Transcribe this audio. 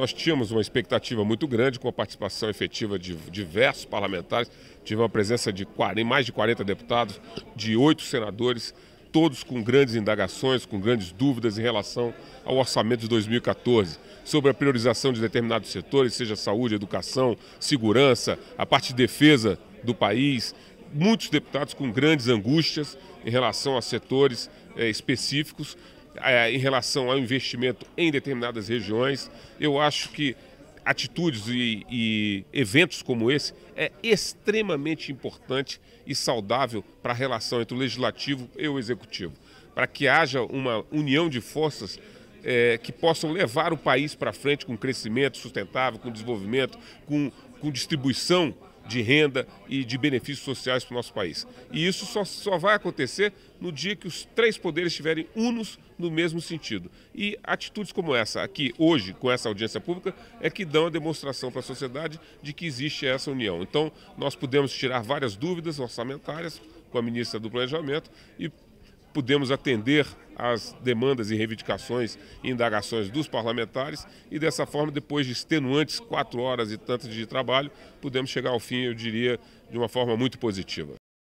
Nós tínhamos uma expectativa muito grande com a participação efetiva de diversos parlamentares. Tivemos uma presença de mais de 40 deputados, de oito senadores, todos com grandes indagações, com grandes dúvidas em relação ao orçamento de 2014, sobre a priorização de determinados setores, seja saúde, educação, segurança, a parte de defesa do país, muitos deputados com grandes angústias em relação a setores é, específicos, é, em relação ao investimento em determinadas regiões. Eu acho que atitudes e, e, eventos como esse é extremamente importante e saudável para a relação entre o legislativo e o executivo, para que haja uma união de forças é, que possam levar o país para frente com crescimento sustentável, com desenvolvimento, com, com distribuição de renda e de benefícios sociais para o nosso país. E isso só, só vai acontecer no dia que os três poderes estiverem unos no mesmo sentido. E atitudes como essa, aqui hoje, com essa audiência pública, é que dão a demonstração para a sociedade de que existe essa união. Então, nós podemos tirar várias dúvidas orçamentárias com a ministra do Planejamento e podemos atender as demandas e reivindicações e indagações dos parlamentares e dessa forma, depois de extenuantes quatro horas e tantas de trabalho, pudemos chegar ao fim, eu diria, de uma forma muito positiva.